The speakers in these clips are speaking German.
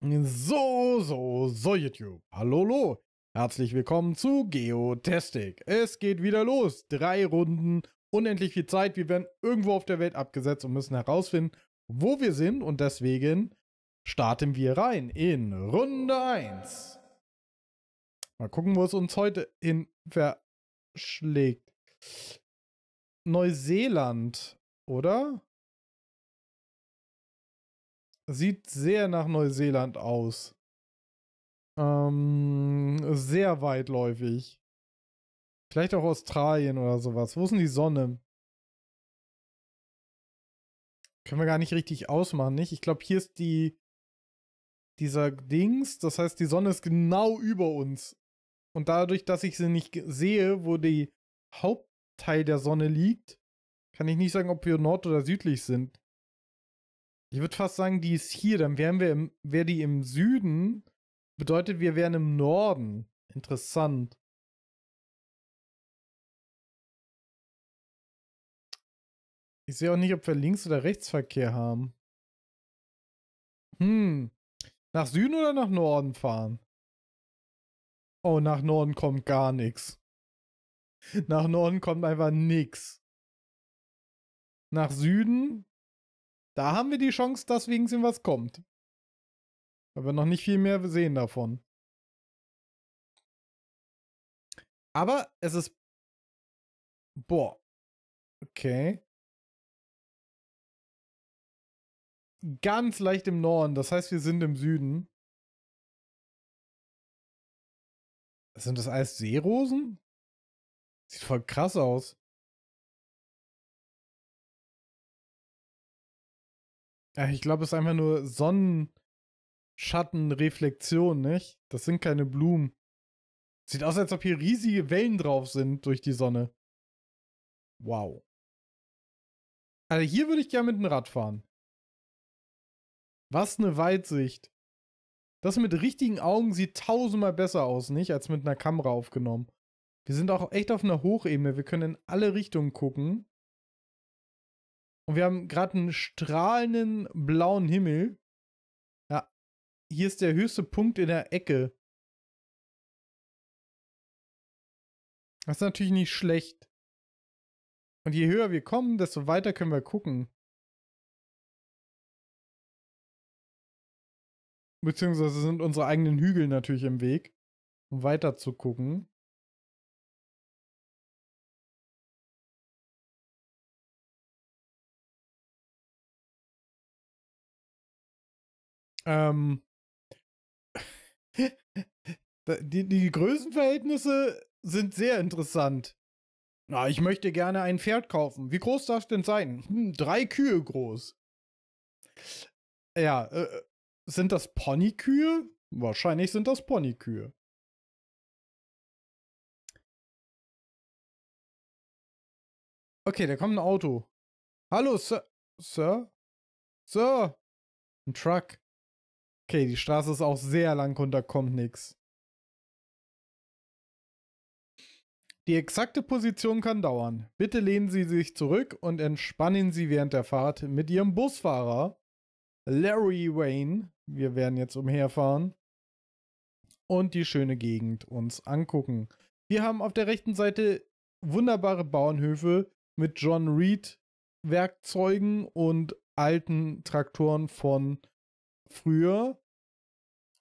So, so, so YouTube. Hallo, lo. Herzlich willkommen zu Geotastic. Es geht wieder los. Drei Runden, unendlich viel Zeit. Wir werden irgendwo auf der Welt abgesetzt und müssen herausfinden, wo wir sind. Und deswegen starten wir rein in Runde 1. Mal gucken, wo es uns heute hin verschlägt. Neuseeland, oder? Sieht sehr nach Neuseeland aus. Ähm, sehr weitläufig. Vielleicht auch Australien oder sowas. Wo ist denn die Sonne? Können wir gar nicht richtig ausmachen, nicht? Ich glaube, hier ist die. Dieser Dings. Das heißt, die Sonne ist genau über uns. Und dadurch, dass ich sie nicht sehe, wo der Hauptteil der Sonne liegt, kann ich nicht sagen, ob wir nord- oder südlich sind. Ich würde fast sagen, die ist hier, dann wären wir im, wäre die im Süden, bedeutet, wir wären im Norden. Interessant. Ich sehe auch nicht, ob wir Links- oder Rechtsverkehr haben. Hm. Nach Süden oder nach Norden fahren? Oh, nach Norden kommt gar nichts. Nach Norden kommt einfach nichts. Nach Süden da haben wir die Chance, dass wegen ihm was kommt. Weil wir noch nicht viel mehr sehen davon. Aber es ist. Boah. Okay. Ganz leicht im Norden. Das heißt, wir sind im Süden. Sind das alles Seerosen? Sieht voll krass aus. Ja, ich glaube, es ist einfach nur Sonnenschattenreflexion, nicht? Das sind keine Blumen. Sieht aus, als ob hier riesige Wellen drauf sind durch die Sonne. Wow. Also hier würde ich gerne mit dem Rad fahren. Was eine Weitsicht. Das mit richtigen Augen sieht tausendmal besser aus, nicht? Als mit einer Kamera aufgenommen. Wir sind auch echt auf einer Hochebene. Wir können in alle Richtungen gucken. Und wir haben gerade einen strahlenden blauen Himmel. Ja, hier ist der höchste Punkt in der Ecke. Das ist natürlich nicht schlecht. Und je höher wir kommen, desto weiter können wir gucken. Beziehungsweise sind unsere eigenen Hügel natürlich im Weg, um weiter zu gucken. Ähm, die, die Größenverhältnisse sind sehr interessant. Na, ich möchte gerne ein Pferd kaufen. Wie groß darf es denn sein? Hm, drei Kühe groß. Ja, äh, äh sind das Ponykühe? Wahrscheinlich sind das Ponykühe. Okay, da kommt ein Auto. Hallo, Sir. Sir? Sir? Ein Truck. Okay, die Straße ist auch sehr lang und da kommt nichts. Die exakte Position kann dauern. Bitte lehnen Sie sich zurück und entspannen Sie während der Fahrt mit Ihrem Busfahrer Larry Wayne. Wir werden jetzt umherfahren und die schöne Gegend uns angucken. Wir haben auf der rechten Seite wunderbare Bauernhöfe mit John Reed Werkzeugen und alten Traktoren von früher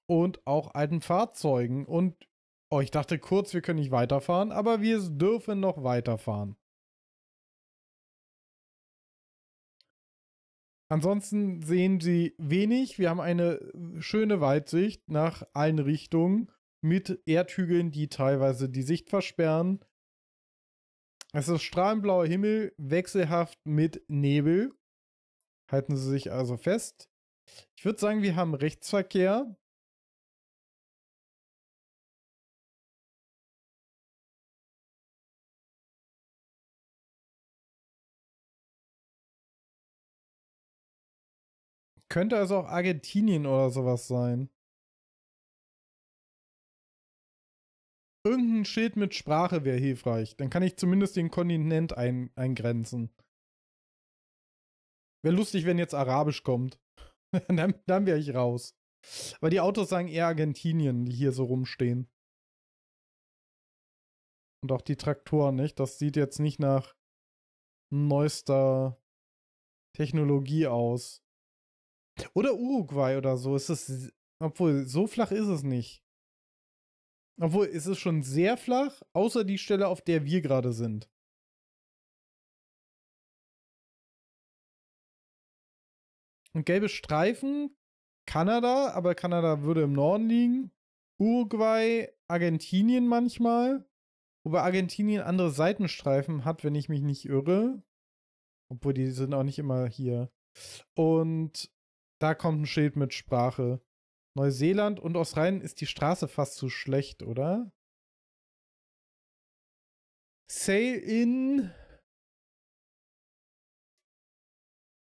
und auch alten Fahrzeugen. Und oh, ich dachte kurz, wir können nicht weiterfahren, aber wir dürfen noch weiterfahren. Ansonsten sehen Sie wenig. Wir haben eine äh, schöne Weitsicht nach allen Richtungen mit Erdhügeln, die teilweise die Sicht versperren. Es ist strahlenblauer Himmel, wechselhaft mit Nebel. Halten Sie sich also fest. Ich würde sagen, wir haben Rechtsverkehr. Könnte also auch Argentinien oder sowas sein. Irgendein Schild mit Sprache wäre hilfreich. Dann kann ich zumindest den Kontinent ein eingrenzen. Wäre lustig, wenn jetzt Arabisch kommt. dann, dann wäre ich raus. Weil die Autos sagen eher Argentinien, die hier so rumstehen. Und auch die Traktoren, nicht? Das sieht jetzt nicht nach neuester Technologie aus. Oder Uruguay oder so. ist es, obwohl, so flach ist es nicht. Obwohl, es ist schon sehr flach, außer die Stelle, auf der wir gerade sind. Und gelbe Streifen, Kanada, aber Kanada würde im Norden liegen. Uruguay, Argentinien manchmal. Wobei Argentinien andere Seitenstreifen hat, wenn ich mich nicht irre. Obwohl die sind auch nicht immer hier. Und da kommt ein Schild mit Sprache. Neuseeland und Australien ist die Straße fast zu schlecht, oder? Sail in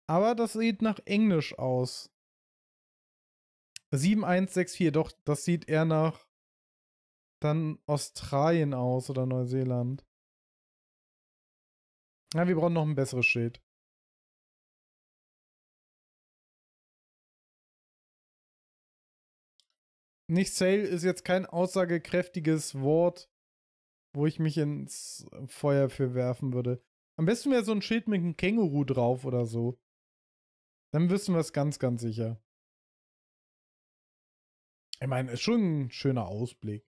Aber das sieht nach Englisch aus. 7164, doch, das sieht eher nach dann Australien aus oder Neuseeland. Ja, wir brauchen noch ein besseres Schild. Nicht Sale ist jetzt kein aussagekräftiges Wort, wo ich mich ins Feuer für werfen würde. Am besten wäre so ein Schild mit einem Känguru drauf oder so. Dann wissen wir es ganz, ganz sicher. Ich meine, ist schon ein schöner Ausblick.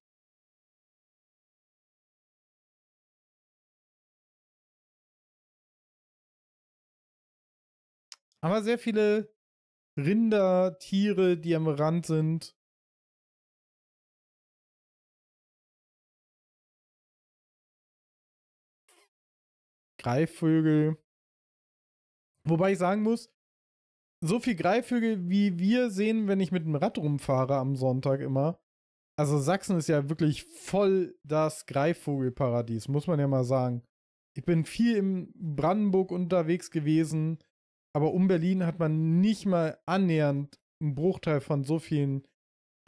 Aber sehr viele Rinder, Tiere, die am Rand sind. Greifvögel. Wobei ich sagen muss, so viel Greifvögel, wie wir sehen, wenn ich mit dem Rad rumfahre am Sonntag immer. Also Sachsen ist ja wirklich voll das Greifvogelparadies, muss man ja mal sagen. Ich bin viel in Brandenburg unterwegs gewesen, aber um Berlin hat man nicht mal annähernd einen Bruchteil von so vielen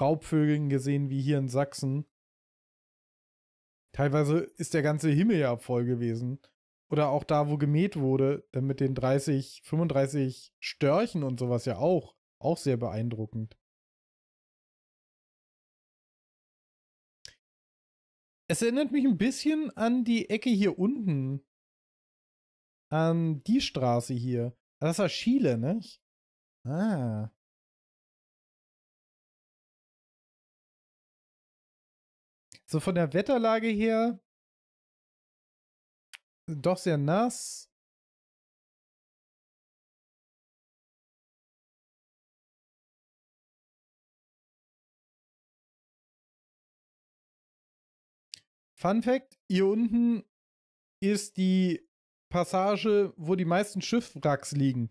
Raubvögeln gesehen wie hier in Sachsen. Teilweise ist der ganze Himmel ja voll gewesen oder auch da, wo gemäht wurde, dann mit den 30, 35 Störchen und sowas ja auch. Auch sehr beeindruckend. Es erinnert mich ein bisschen an die Ecke hier unten. An die Straße hier. Ah, das war Chile, nicht? Ah. So von der Wetterlage her doch sehr nass. Fun Fact: Hier unten ist die Passage, wo die meisten Schiffwracks liegen,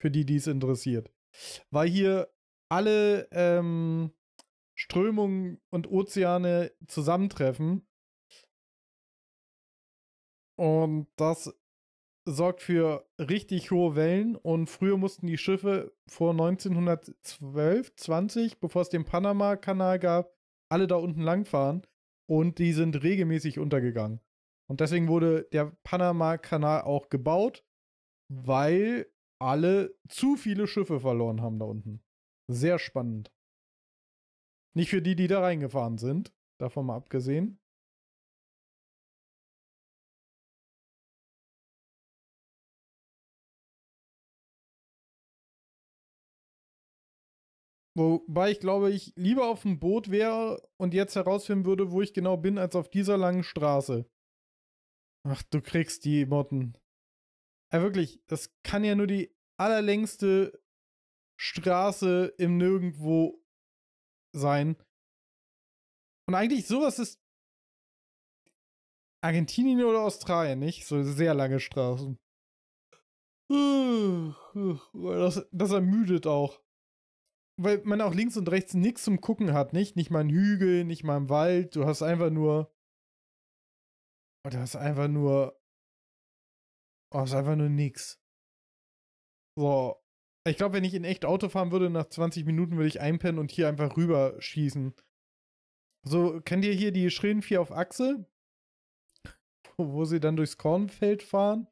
für die, die es interessiert. Weil hier alle ähm, Strömungen und Ozeane zusammentreffen und das sorgt für richtig hohe Wellen. Und früher mussten die Schiffe vor 1912, 20, bevor es den Panama-Kanal gab, alle da unten langfahren. Und die sind regelmäßig untergegangen. Und deswegen wurde der Panama-Kanal auch gebaut, weil alle zu viele Schiffe verloren haben da unten. Sehr spannend. Nicht für die, die da reingefahren sind, davon mal abgesehen. Wobei ich glaube, ich lieber auf dem Boot wäre und jetzt herausfinden würde, wo ich genau bin, als auf dieser langen Straße. Ach, du kriegst die Motten. Ja, äh, wirklich, das kann ja nur die allerlängste Straße im Nirgendwo sein. Und eigentlich sowas ist Argentinien oder Australien, nicht? So sehr lange Straßen. Das, das ermüdet auch weil man auch links und rechts nichts zum Gucken hat, nicht? Nicht mal einen Hügel, nicht mal einen Wald. Du hast einfach nur. du hast einfach nur. Du hast einfach nur nichts. So. Ich glaube, wenn ich in echt Auto fahren würde, nach 20 Minuten würde ich einpennen und hier einfach rüber schießen. So, kennt ihr hier die Schrillen 4 auf Achse? Wo sie dann durchs Kornfeld fahren?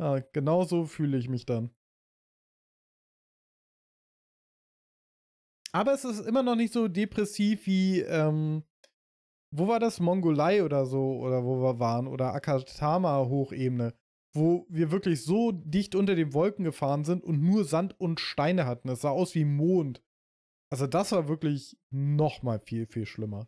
Ja, ah, genau so fühle ich mich dann. Aber es ist immer noch nicht so depressiv wie, ähm, wo war das? Mongolei oder so, oder wo wir waren, oder Akatama-Hochebene, wo wir wirklich so dicht unter den Wolken gefahren sind und nur Sand und Steine hatten. Es sah aus wie Mond. Also das war wirklich noch mal viel, viel schlimmer.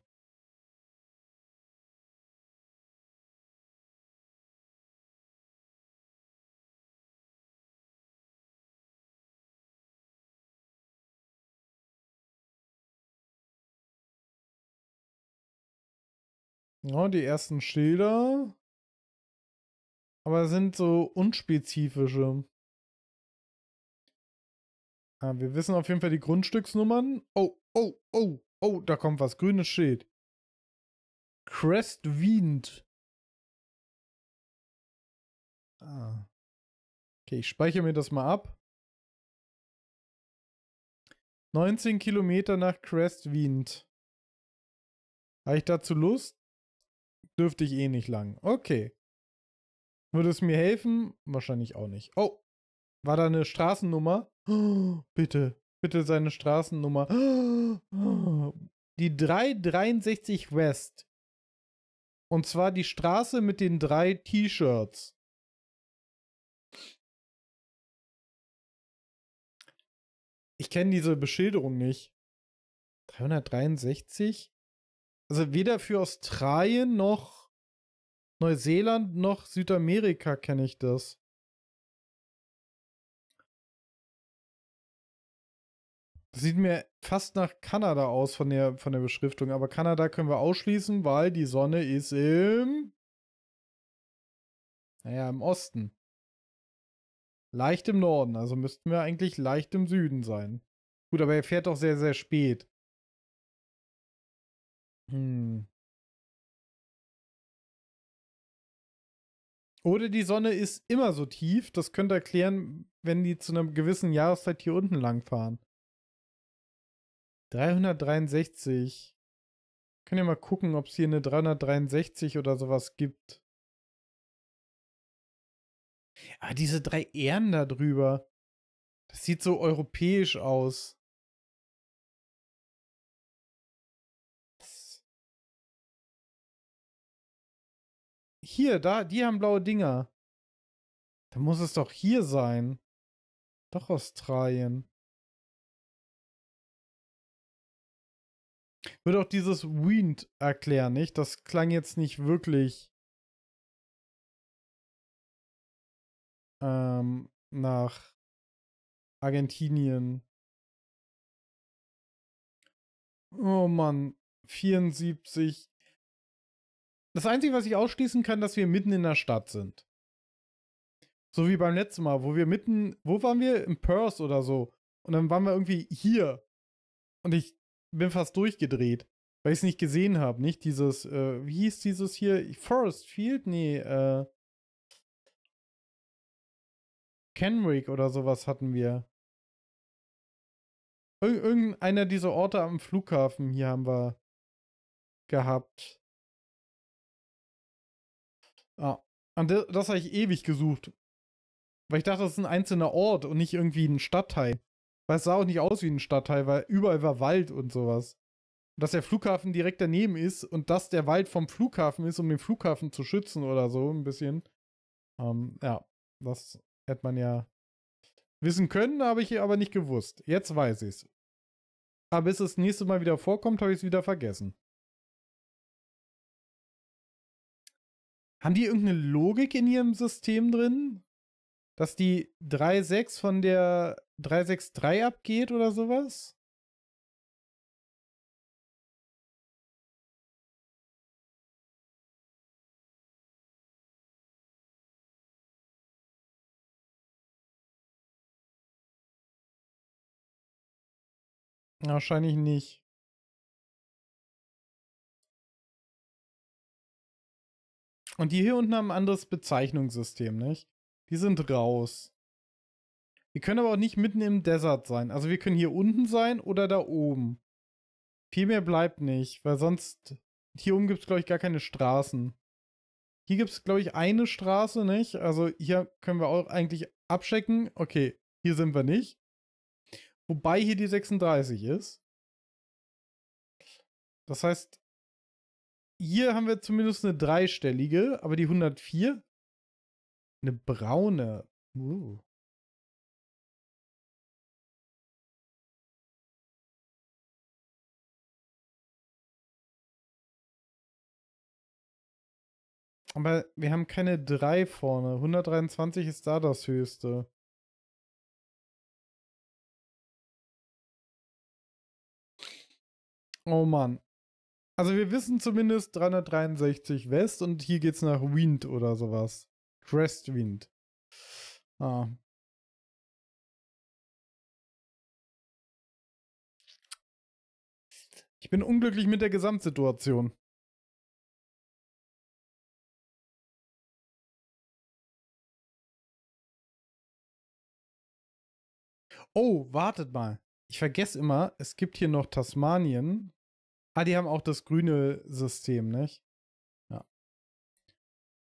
Ja, die ersten Schilder. Aber sind so unspezifische. Ja, ah, wir wissen auf jeden Fall die Grundstücksnummern. Oh, oh, oh, oh, da kommt was. Grünes Schild. Crest Wind. Ah. Okay, ich speichere mir das mal ab. 19 Kilometer nach Crest Wind. Habe ich dazu Lust? dürfte ich eh nicht lang. Okay. Würde es mir helfen? Wahrscheinlich auch nicht. Oh, war da eine Straßennummer? Oh, bitte, bitte seine Straßennummer. Oh, die 363 West. Und zwar die Straße mit den drei T-Shirts. Ich kenne diese Beschilderung nicht. 363? Also weder für Australien noch Neuseeland noch Südamerika kenne ich das. Das sieht mir fast nach Kanada aus von der, von der Beschriftung, aber Kanada können wir ausschließen, weil die Sonne ist im. Naja, im Osten. Leicht im Norden, also müssten wir eigentlich leicht im Süden sein. Gut, aber er fährt auch sehr, sehr spät. Hm. Oder die Sonne ist immer so tief. Das könnte erklären, wenn die zu einer gewissen Jahreszeit hier unten lang fahren. 363. Können ja mal gucken, ob es hier eine 363 oder sowas gibt. Ah, diese drei Ähren da drüber. Das sieht so europäisch aus. Hier, da, die haben blaue Dinger. Da muss es doch hier sein. Doch Australien. Würde auch dieses Wind erklären, nicht? Das klang jetzt nicht wirklich ähm, nach Argentinien. Oh Mann, 74 das Einzige, was ich ausschließen kann, dass wir mitten in der Stadt sind. So wie beim letzten Mal, wo wir mitten, wo waren wir? Im Perth oder so. Und dann waren wir irgendwie hier. Und ich bin fast durchgedreht, weil ich es nicht gesehen habe. Nicht dieses, äh, wie hieß dieses hier? Forest Field? Nee, äh. Kenrick oder sowas hatten wir. irgendeiner dieser Orte am Flughafen hier haben wir gehabt. Ja. Und das, das habe ich ewig gesucht. Weil ich dachte, das ist ein einzelner Ort und nicht irgendwie ein Stadtteil. Weil es sah auch nicht aus wie ein Stadtteil, weil überall war Wald und sowas. Und dass der Flughafen direkt daneben ist und dass der Wald vom Flughafen ist, um den Flughafen zu schützen oder so ein bisschen. Ähm, ja, das hätte man ja wissen können, habe ich aber nicht gewusst. Jetzt weiß ich es. Aber bis es das nächste Mal wieder vorkommt, habe ich es wieder vergessen. Haben die irgendeine Logik in ihrem System drin? Dass die 3.6 von der 3.6.3 abgeht oder sowas? Wahrscheinlich nicht. Und die hier unten haben ein anderes Bezeichnungssystem, nicht? Die sind raus. Wir können aber auch nicht mitten im Desert sein. Also wir können hier unten sein oder da oben. Viel mehr bleibt nicht, weil sonst... Hier oben gibt es, glaube ich, gar keine Straßen. Hier gibt es, glaube ich, eine Straße, nicht? Also hier können wir auch eigentlich abchecken. Okay, hier sind wir nicht. Wobei hier die 36 ist. Das heißt, hier haben wir zumindest eine dreistellige, aber die 104? Eine braune. Uh. Aber wir haben keine 3 vorne. 123 ist da das höchste. Oh Mann. Also wir wissen zumindest 363 West und hier geht's nach Wind oder sowas. Crestwind. Ah. Ich bin unglücklich mit der Gesamtsituation. Oh, wartet mal. Ich vergesse immer, es gibt hier noch Tasmanien. Ah, die haben auch das grüne System, nicht? Ja.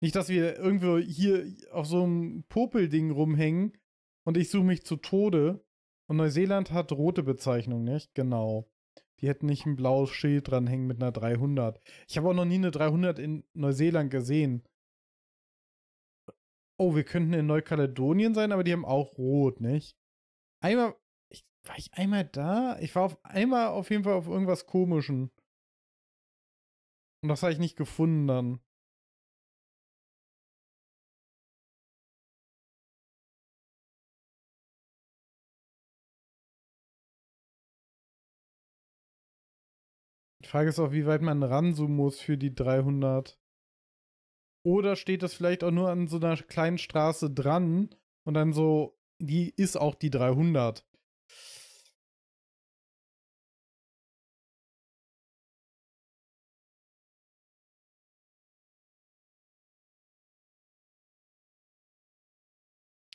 Nicht, dass wir irgendwo hier auf so einem Popelding rumhängen und ich suche mich zu Tode. Und Neuseeland hat rote Bezeichnung, nicht? Genau. Die hätten nicht ein blaues Schild dranhängen mit einer 300. Ich habe auch noch nie eine 300 in Neuseeland gesehen. Oh, wir könnten in Neukaledonien sein, aber die haben auch rot, nicht? Einmal, ich, war ich einmal da? Ich war auf einmal auf jeden Fall auf irgendwas komischen. Und das habe ich nicht gefunden dann. Die Frage ist auch, wie weit man ranzoomen muss für die 300. Oder steht das vielleicht auch nur an so einer kleinen Straße dran und dann so, die ist auch die 300. Ja.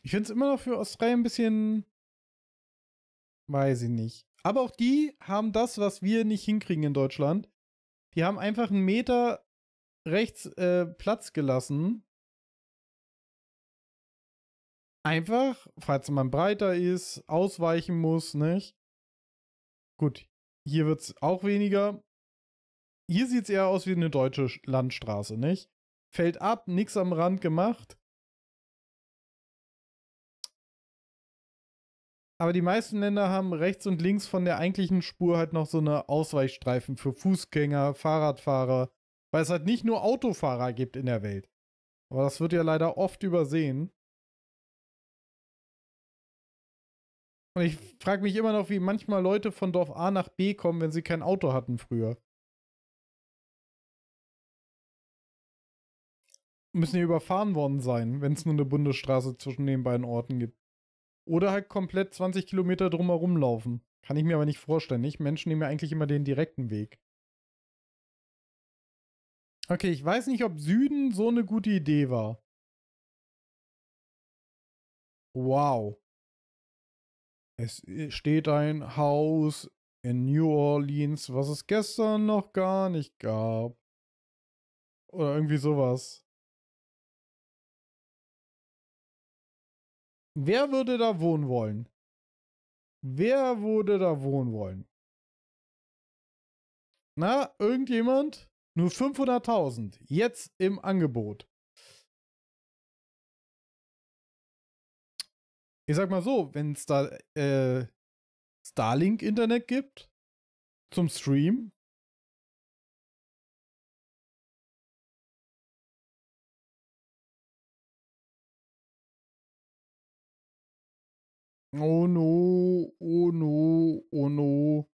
Ich finde es immer noch für Australien ein bisschen. Weiß ich nicht. Aber auch die haben das, was wir nicht hinkriegen in Deutschland. Die haben einfach einen Meter rechts äh, Platz gelassen. Einfach, falls man breiter ist, ausweichen muss, nicht? Gut, hier wird es auch weniger. Hier sieht es eher aus wie eine deutsche Landstraße, nicht? Fällt ab, nichts am Rand gemacht. Aber die meisten Länder haben rechts und links von der eigentlichen Spur halt noch so eine Ausweichstreifen für Fußgänger, Fahrradfahrer, weil es halt nicht nur Autofahrer gibt in der Welt. Aber das wird ja leider oft übersehen. Und ich frage mich immer noch, wie manchmal Leute von Dorf A nach B kommen, wenn sie kein Auto hatten früher. Müssen ja überfahren worden sein, wenn es nur eine Bundesstraße zwischen den beiden Orten gibt. Oder halt komplett 20 Kilometer drumherum laufen. Kann ich mir aber nicht vorstellen. Nicht? Menschen nehmen ja eigentlich immer den direkten Weg. Okay, ich weiß nicht, ob Süden so eine gute Idee war. Wow. Es äh, steht ein Haus in New Orleans, was es gestern noch gar nicht gab. Oder irgendwie sowas. Wer würde da wohnen wollen? Wer würde da wohnen wollen? Na, irgendjemand? Nur 500.000. Jetzt im Angebot. Ich sag mal so, wenn es da äh, Starlink-Internet gibt zum Stream, Oh no, oh no, oh no.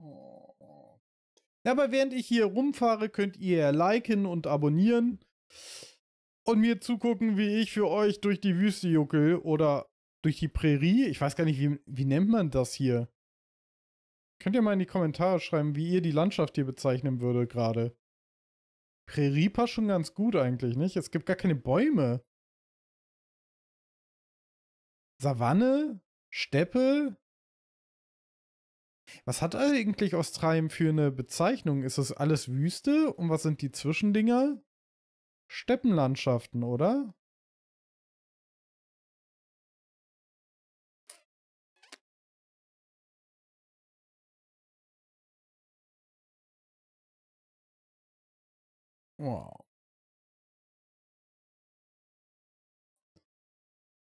Oh. Ja, aber während ich hier rumfahre, könnt ihr liken und abonnieren und mir zugucken, wie ich für euch durch die Wüste juckel oder durch die Prärie. Ich weiß gar nicht, wie, wie nennt man das hier? Könnt ihr mal in die Kommentare schreiben, wie ihr die Landschaft hier bezeichnen würde gerade. Prärie passt schon ganz gut eigentlich, nicht? Es gibt gar keine Bäume. Savanne? Steppe? Was hat eigentlich Australien für eine Bezeichnung? Ist das alles Wüste? Und was sind die Zwischendinger? Steppenlandschaften, oder? Wow.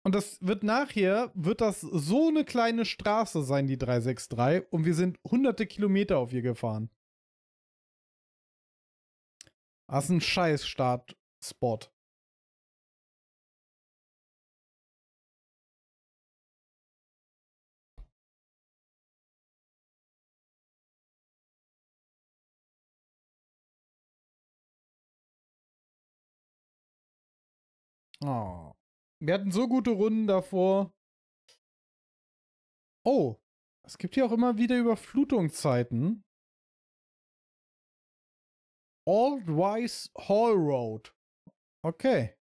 Und das wird nachher, wird das so eine kleine Straße sein, die 363. Und wir sind hunderte Kilometer auf ihr gefahren. Das ist ein scheiß Startspot. Oh. Wir hatten so gute Runden davor. Oh, es gibt hier auch immer wieder Überflutungszeiten. Old Wise Hall Road. Okay.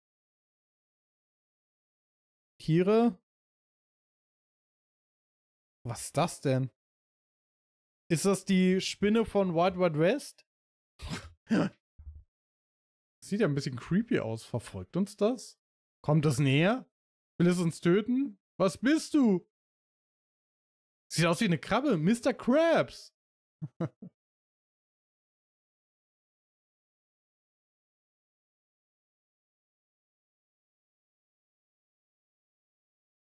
Tiere. Was ist das denn? Ist das die Spinne von Wild Wild West? Sieht ja ein bisschen creepy aus. Verfolgt uns das? Kommt es näher? Will es uns töten? Was bist du? Sieht aus wie eine Krabbe. Mr. Krabs.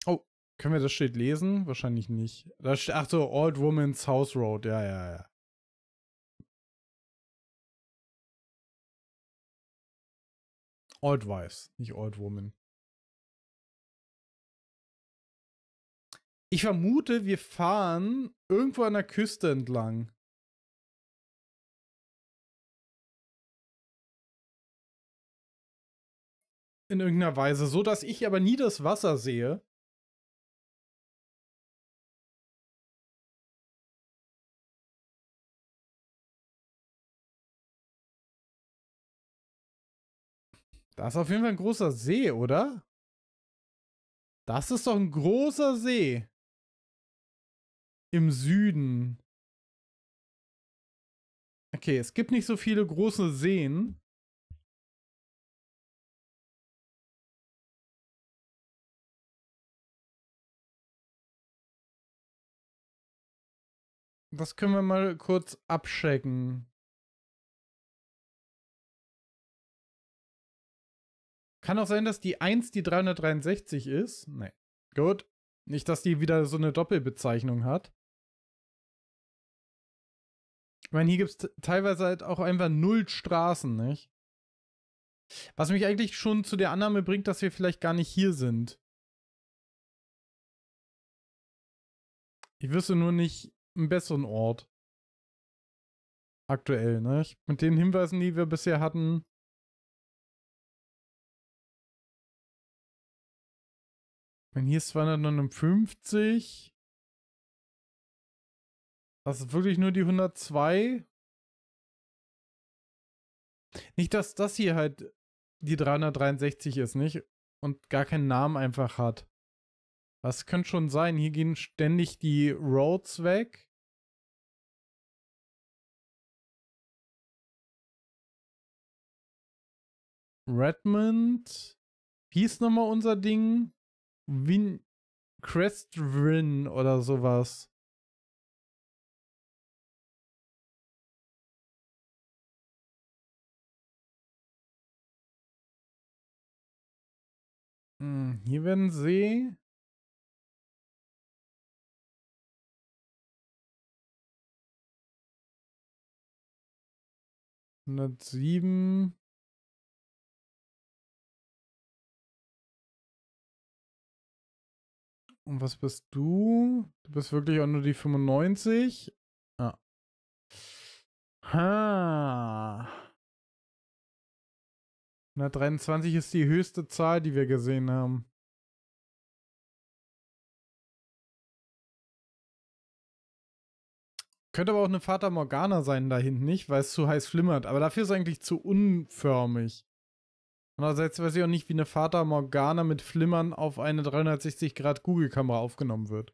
oh, können wir das Schild lesen? Wahrscheinlich nicht. Da steht, ach so, Old Woman's House Road. Ja, ja, ja. Old Wives, nicht Old Woman. Ich vermute, wir fahren irgendwo an der Küste entlang. In irgendeiner Weise, so dass ich aber nie das Wasser sehe. Das ist auf jeden Fall ein großer See, oder? Das ist doch ein großer See im Süden. Okay, es gibt nicht so viele große Seen. Das können wir mal kurz abchecken. Kann auch sein, dass die 1 die 363 ist. Nee. Gut. Nicht, dass die wieder so eine Doppelbezeichnung hat. Ich meine, hier gibt es teilweise halt auch einfach null Straßen, nicht? Was mich eigentlich schon zu der Annahme bringt, dass wir vielleicht gar nicht hier sind. Ich wüsste nur nicht einen besseren Ort. Aktuell, ne? Mit den Hinweisen, die wir bisher hatten. Ich meine, hier ist 259. Das ist wirklich nur die 102. Nicht, dass das hier halt die 363 ist, nicht? Und gar keinen Namen einfach hat. Das könnte schon sein. Hier gehen ständig die Roads weg. Redmond. Wie ist nochmal unser Ding? Win Crestrin oder sowas. Hm, hier werden sie. Hundertsieben. Und was bist du? Du bist wirklich auch nur die 95? Ah. Ha. 123 ist die höchste Zahl, die wir gesehen haben. Könnte aber auch eine Fata Morgana sein da hinten, nicht? Weil es zu heiß flimmert. Aber dafür ist es eigentlich zu unförmig. Andererseits weiß ich auch nicht, wie eine Fata Morgana mit Flimmern auf eine 360 Grad Google-Kamera aufgenommen wird.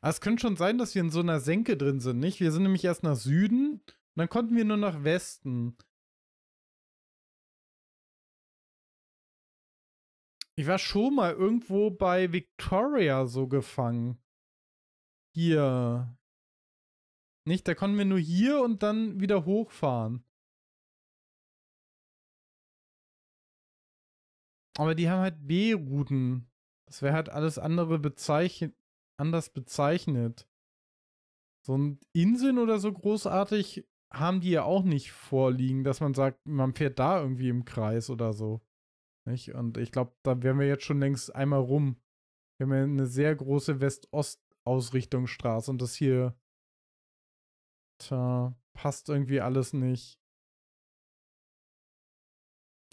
Aber ah, es könnte schon sein, dass wir in so einer Senke drin sind, nicht? Wir sind nämlich erst nach Süden, dann konnten wir nur nach Westen. Ich war schon mal irgendwo bei Victoria so gefangen. Hier. Nicht? Da konnten wir nur hier und dann wieder hochfahren. Aber die haben halt B-Routen. Das wäre halt alles andere bezeichnet anders bezeichnet. So ein Inseln oder so großartig haben die ja auch nicht vorliegen, dass man sagt, man fährt da irgendwie im Kreis oder so. Nicht? Und ich glaube, da wären wir jetzt schon längst einmal rum. Wir haben ja eine sehr große West-Ost-Ausrichtungsstraße und das hier tja, passt irgendwie alles nicht.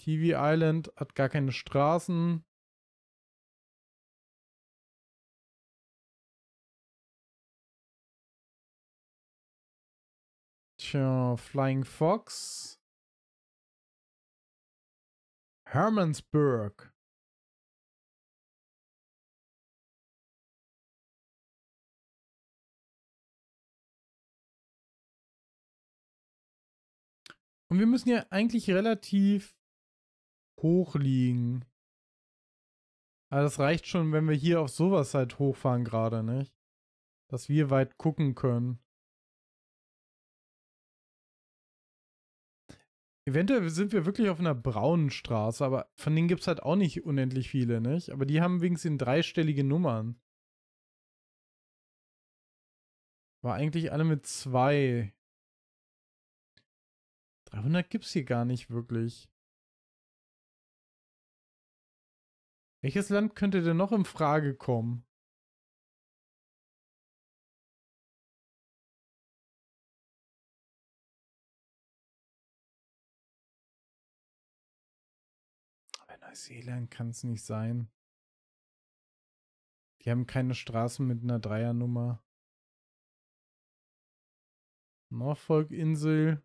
TV Island hat gar keine Straßen. Tja, Flying Fox. Hermansburg. Und wir müssen ja eigentlich relativ hoch liegen. Aber das reicht schon, wenn wir hier auf sowas halt hochfahren gerade, nicht? Dass wir weit gucken können. Eventuell sind wir wirklich auf einer braunen Straße, aber von denen gibt es halt auch nicht unendlich viele, nicht? Aber die haben wenigstens dreistellige Nummern. War eigentlich alle mit zwei. 300 gibt es hier gar nicht wirklich. Welches Land könnte denn noch in Frage kommen? Seeland kann es nicht sein. Die haben keine Straßen mit einer Dreiernummer. Norfolk-Insel.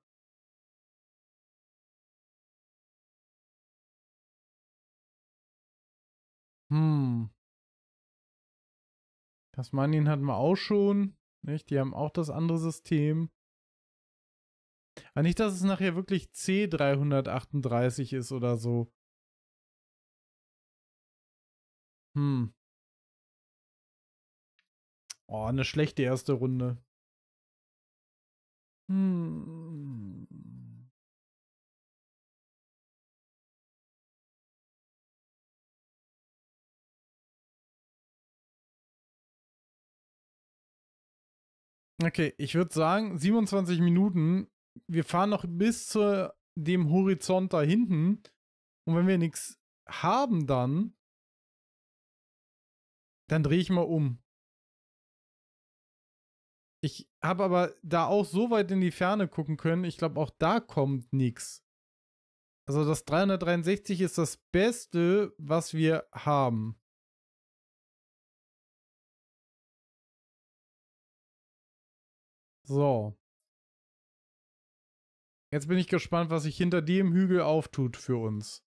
Hm. Tasmanien hatten wir auch schon. Nicht? Die haben auch das andere System. Aber ah, nicht, dass es nachher wirklich C338 ist oder so. Hm. Oh, eine schlechte erste Runde. Hm. Okay, ich würde sagen, 27 Minuten. Wir fahren noch bis zu dem Horizont da hinten. Und wenn wir nichts haben dann, dann drehe ich mal um. Ich habe aber da auch so weit in die Ferne gucken können. Ich glaube, auch da kommt nichts. Also das 363 ist das Beste, was wir haben. So. Jetzt bin ich gespannt, was sich hinter dem Hügel auftut für uns.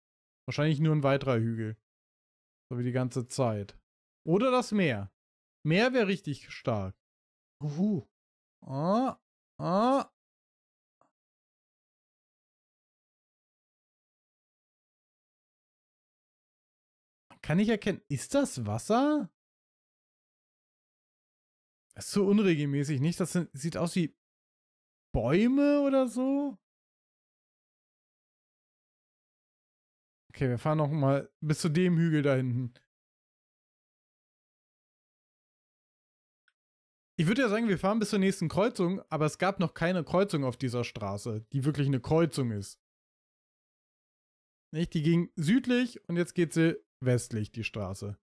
Wahrscheinlich nur ein weiterer Hügel. So wie die ganze Zeit. Oder das Meer. Meer wäre richtig stark. Uhu. Ah, ah. Kann ich erkennen, ist das Wasser? Das ist so unregelmäßig, nicht? Das sind, sieht aus wie Bäume oder so. Okay, wir fahren noch mal bis zu dem Hügel da hinten. Ich würde ja sagen, wir fahren bis zur nächsten Kreuzung, aber es gab noch keine Kreuzung auf dieser Straße, die wirklich eine Kreuzung ist. Nicht? Die ging südlich und jetzt geht sie westlich, die Straße.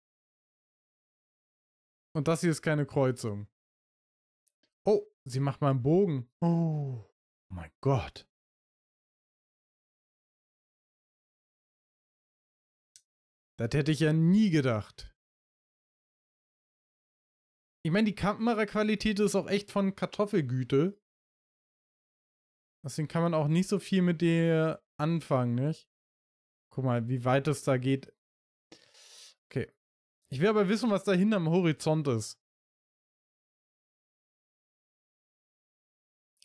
Und das hier ist keine Kreuzung. Oh, sie macht mal einen Bogen. Oh, mein Gott. Das hätte ich ja nie gedacht. Ich meine, die Kameraqualität ist auch echt von Kartoffelgüte. Deswegen kann man auch nicht so viel mit dir anfangen, nicht? Guck mal, wie weit es da geht. Okay. Ich will aber wissen, was da hinten am Horizont ist.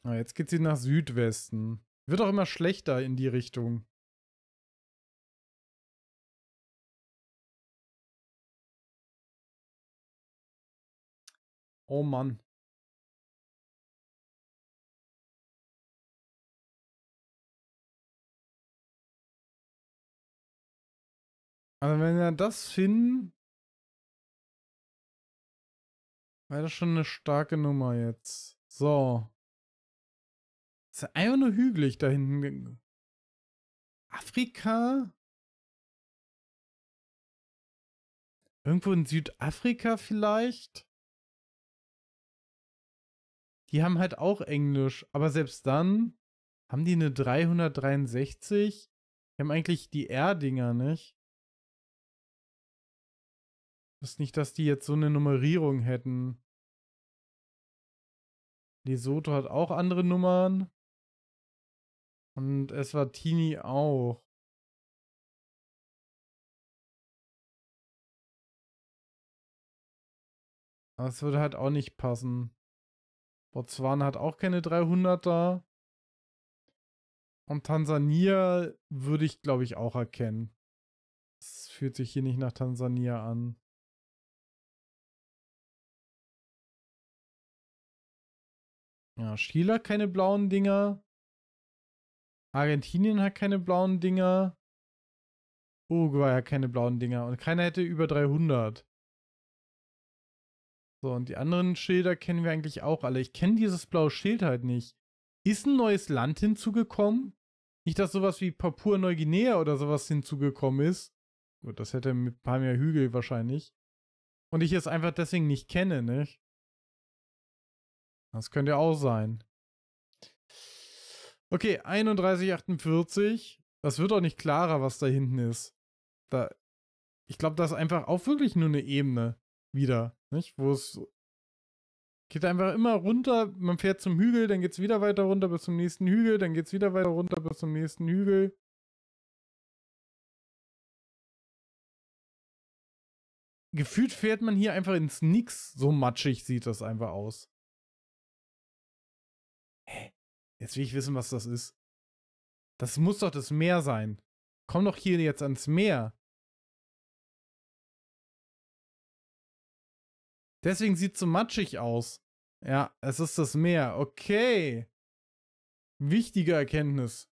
Ah, jetzt geht sie nach Südwesten. Wird auch immer schlechter in die Richtung. Oh Mann. Also wenn wir das finden, wäre das schon eine starke Nummer jetzt. So. Das ist einfach nur hügelig da hinten. Afrika? Irgendwo in Südafrika vielleicht? die haben halt auch Englisch, aber selbst dann haben die eine 363. Die haben eigentlich die R-Dinger, nicht? Ich wusste nicht, dass die jetzt so eine Nummerierung hätten. Lesotho hat auch andere Nummern. Und es war Tini auch. Aber es würde halt auch nicht passen. Botswana hat auch keine 300er. Und Tansania würde ich, glaube ich, auch erkennen. Es fühlt sich hier nicht nach Tansania an. Ja, Chile hat keine blauen Dinger. Argentinien hat keine blauen Dinger. Uruguay hat keine blauen Dinger. Und keiner hätte über 300. So, und die anderen Schilder kennen wir eigentlich auch alle. Ich kenne dieses blaue Schild halt nicht. Ist ein neues Land hinzugekommen? Nicht, dass sowas wie Papua-Neuguinea oder sowas hinzugekommen ist. Gut, das hätte mit ein paar mehr Hügel wahrscheinlich. Und ich es einfach deswegen nicht kenne, nicht? Ne? Das könnte ja auch sein. Okay, 31,48. Das wird doch nicht klarer, was da hinten ist. Da, ich glaube, das ist einfach auch wirklich nur eine Ebene. Wieder. Nicht? Wo es geht einfach immer runter, man fährt zum Hügel, dann geht es wieder weiter runter bis zum nächsten Hügel, dann geht es wieder weiter runter bis zum nächsten Hügel. Gefühlt fährt man hier einfach ins Nix, so matschig sieht das einfach aus. Hä? Jetzt will ich wissen, was das ist. Das muss doch das Meer sein. Komm doch hier jetzt ans Meer. Deswegen sieht es so matschig aus. Ja, es ist das Meer. Okay. Wichtige Erkenntnis.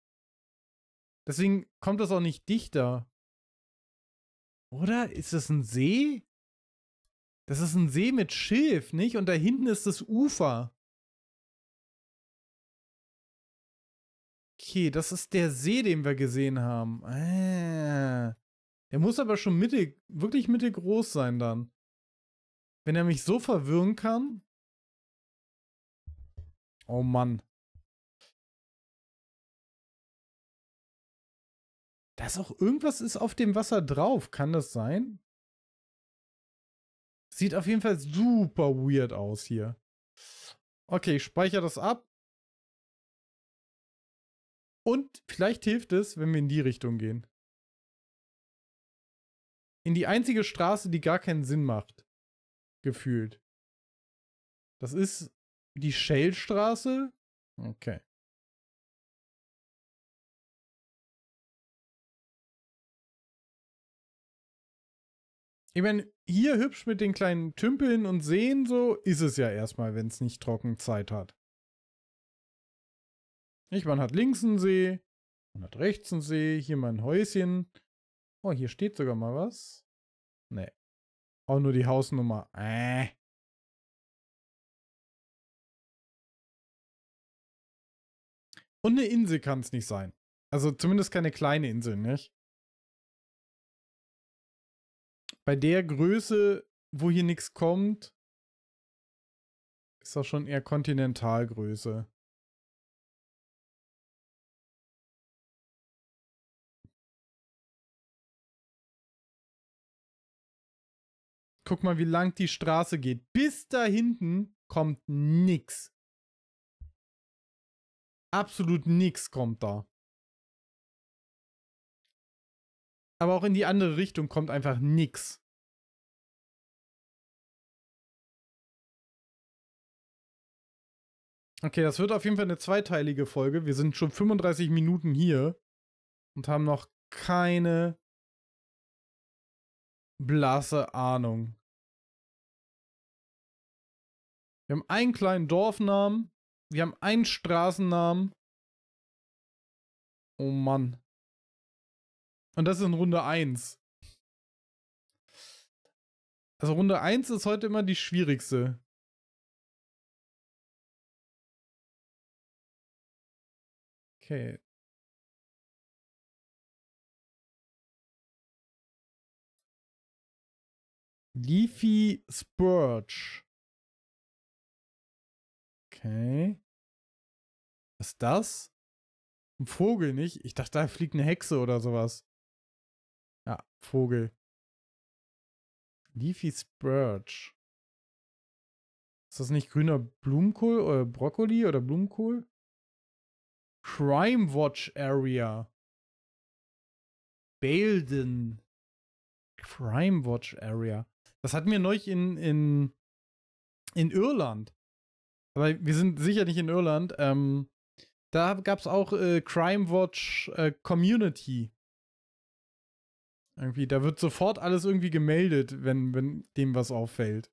Deswegen kommt das auch nicht dichter. Oder? Ist das ein See? Das ist ein See mit Schilf, nicht? Und da hinten ist das Ufer. Okay, das ist der See, den wir gesehen haben. Ah. Der muss aber schon mittel, wirklich mittelgroß sein dann. Wenn er mich so verwirren kann. Oh Mann. Da ist auch irgendwas ist auf dem Wasser drauf. Kann das sein? Sieht auf jeden Fall super weird aus hier. Okay, ich speichere das ab. Und vielleicht hilft es, wenn wir in die Richtung gehen. In die einzige Straße, die gar keinen Sinn macht gefühlt. Das ist die Shellstraße. Okay. Ich meine, hier hübsch mit den kleinen Tümpeln und Seen so ist es ja erstmal, wenn es nicht trocken Zeit hat. Nicht, man hat links einen See, man hat rechts einen See, hier mein Häuschen. Oh, hier steht sogar mal was. Nee. Auch nur die Hausnummer. Äh. Und eine Insel kann es nicht sein. Also zumindest keine kleine Insel, nicht? Bei der Größe, wo hier nichts kommt, ist das schon eher Kontinentalgröße. Guck mal, wie lang die Straße geht. Bis da hinten kommt nix. Absolut nix kommt da. Aber auch in die andere Richtung kommt einfach nix. Okay, das wird auf jeden Fall eine zweiteilige Folge. Wir sind schon 35 Minuten hier und haben noch keine blasse Ahnung. Wir haben einen kleinen Dorfnamen. Wir haben einen Straßennamen. Oh Mann. Und das ist in Runde 1. Also Runde 1 ist heute immer die schwierigste. Okay. Leafy Spurge. Okay. Was ist das? Ein Vogel, nicht? Ich dachte, da fliegt eine Hexe oder sowas. Ja, Vogel. Leafy Spurge. Ist das nicht grüner Blumenkohl oder äh, Brokkoli oder Blumenkohl? Crime Watch Area. Belden. Crime Watch Area. Das hatten wir neulich in, in, in Irland. Aber wir sind sicher nicht in Irland. Ähm, da gab es auch äh, Crime Watch äh, Community. Irgendwie, da wird sofort alles irgendwie gemeldet, wenn, wenn dem was auffällt.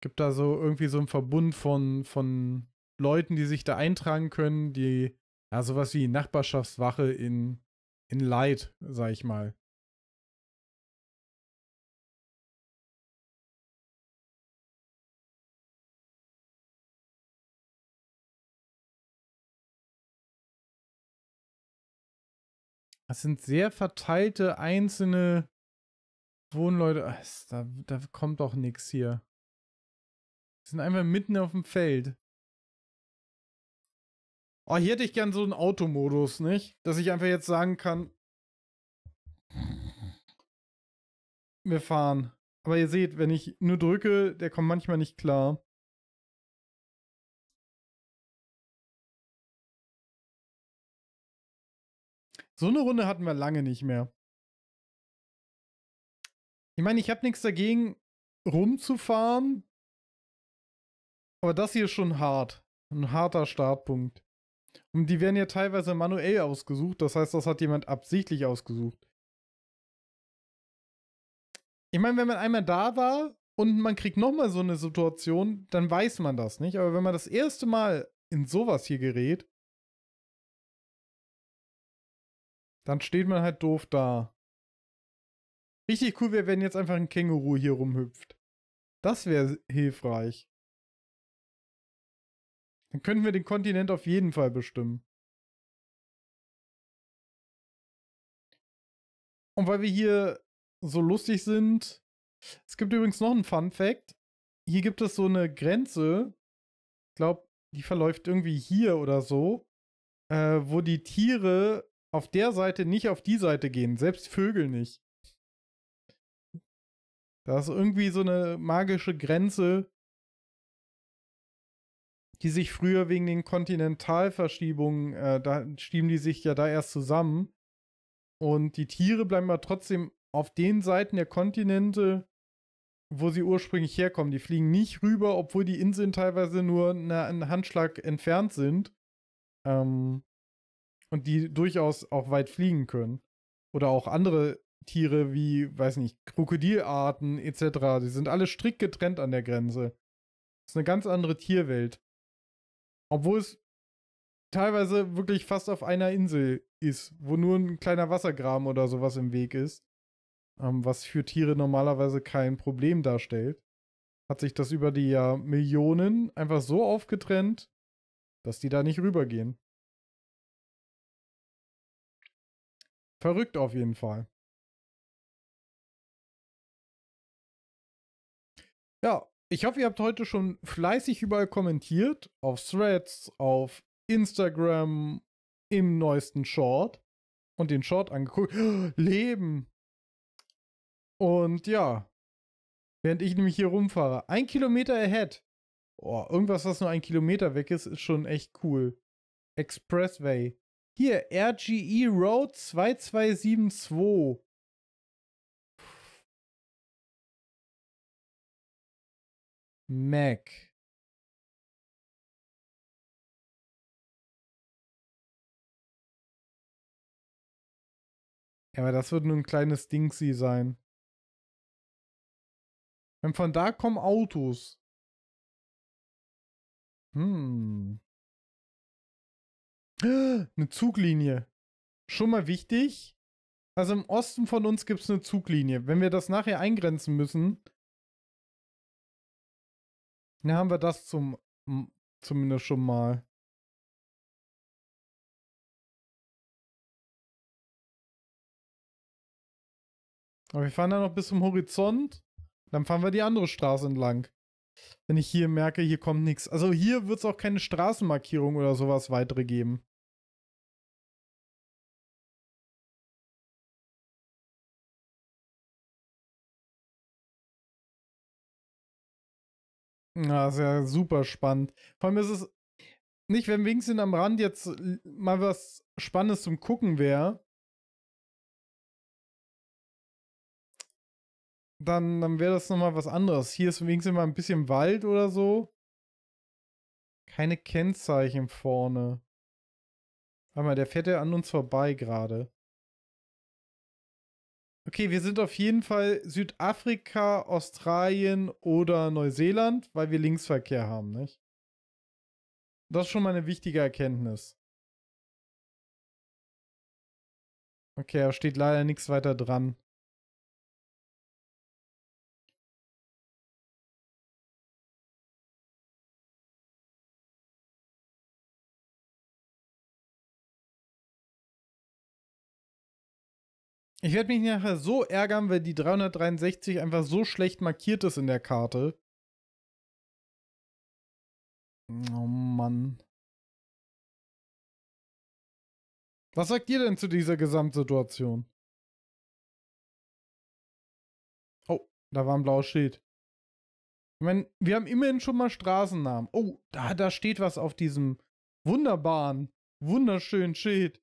Gibt da so irgendwie so einen Verbund von, von Leuten, die sich da eintragen können, die, ja, sowas wie Nachbarschaftswache in, in Leid, sag ich mal. Das sind sehr verteilte einzelne Wohnleute. Ah, da, da kommt doch nichts hier. Die sind einfach mitten auf dem Feld. Oh, hier hätte ich gern so einen Automodus, nicht? Dass ich einfach jetzt sagen kann, wir fahren. Aber ihr seht, wenn ich nur drücke, der kommt manchmal nicht klar. So eine Runde hatten wir lange nicht mehr. Ich meine, ich habe nichts dagegen, rumzufahren. Aber das hier ist schon hart. Ein harter Startpunkt. Und die werden ja teilweise manuell ausgesucht. Das heißt, das hat jemand absichtlich ausgesucht. Ich meine, wenn man einmal da war und man kriegt nochmal so eine Situation, dann weiß man das nicht. Aber wenn man das erste Mal in sowas hier gerät, Dann steht man halt doof da. Richtig cool wäre, wenn jetzt einfach ein Känguru hier rumhüpft. Das wäre hilfreich. Dann könnten wir den Kontinent auf jeden Fall bestimmen. Und weil wir hier so lustig sind, es gibt übrigens noch einen Fun Fact. Hier gibt es so eine Grenze, ich glaube, die verläuft irgendwie hier oder so, äh, wo die Tiere auf der Seite nicht auf die Seite gehen, selbst Vögel nicht. Da ist irgendwie so eine magische Grenze, die sich früher wegen den Kontinentalverschiebungen, äh, da schieben die sich ja da erst zusammen. Und die Tiere bleiben aber trotzdem auf den Seiten der Kontinente, wo sie ursprünglich herkommen. Die fliegen nicht rüber, obwohl die Inseln teilweise nur einen Handschlag entfernt sind. Ähm, und die durchaus auch weit fliegen können. Oder auch andere Tiere wie, weiß nicht, Krokodilarten etc. Die sind alle strikt getrennt an der Grenze. Das ist eine ganz andere Tierwelt. Obwohl es teilweise wirklich fast auf einer Insel ist, wo nur ein kleiner Wassergraben oder sowas im Weg ist, ähm, was für Tiere normalerweise kein Problem darstellt, hat sich das über die Jahr Millionen einfach so aufgetrennt, dass die da nicht rübergehen. Verrückt auf jeden Fall. Ja, ich hoffe, ihr habt heute schon fleißig überall kommentiert. Auf Threads, auf Instagram, im neuesten Short. Und den Short angeguckt. Leben! Und ja, während ich nämlich hier rumfahre, ein Kilometer ahead. Boah, irgendwas, was nur ein Kilometer weg ist, ist schon echt cool. Expressway. Hier, RGE Road 2272. Mac. Ja, aber das wird nur ein kleines Dingsy sein. Wenn von da kommen Autos. Hm. Eine Zuglinie. Schon mal wichtig. Also im Osten von uns gibt es eine Zuglinie. Wenn wir das nachher eingrenzen müssen, dann haben wir das zum, zumindest schon mal. Aber wir fahren dann noch bis zum Horizont. Dann fahren wir die andere Straße entlang. Wenn ich hier merke, hier kommt nichts. Also hier wird es auch keine Straßenmarkierung oder sowas weitere geben. Ja, ist ja super spannend. Vor allem ist es nicht, wenn wenigstens am Rand jetzt mal was Spannendes zum Gucken wäre, dann, dann wäre das nochmal was anderes. Hier ist wenigstens mal ein bisschen Wald oder so. Keine Kennzeichen vorne. Warte mal, der fährt ja an uns vorbei gerade. Okay, wir sind auf jeden Fall Südafrika, Australien oder Neuseeland, weil wir Linksverkehr haben, nicht? Das ist schon mal eine wichtige Erkenntnis. Okay, da steht leider nichts weiter dran. Ich werde mich nachher so ärgern, weil die 363 einfach so schlecht markiert ist in der Karte. Oh Mann. Was sagt ihr denn zu dieser Gesamtsituation? Oh, da war ein blaues Schild. Ich meine, wir haben immerhin schon mal Straßennamen. Oh, da, da steht was auf diesem wunderbaren, wunderschönen Schild.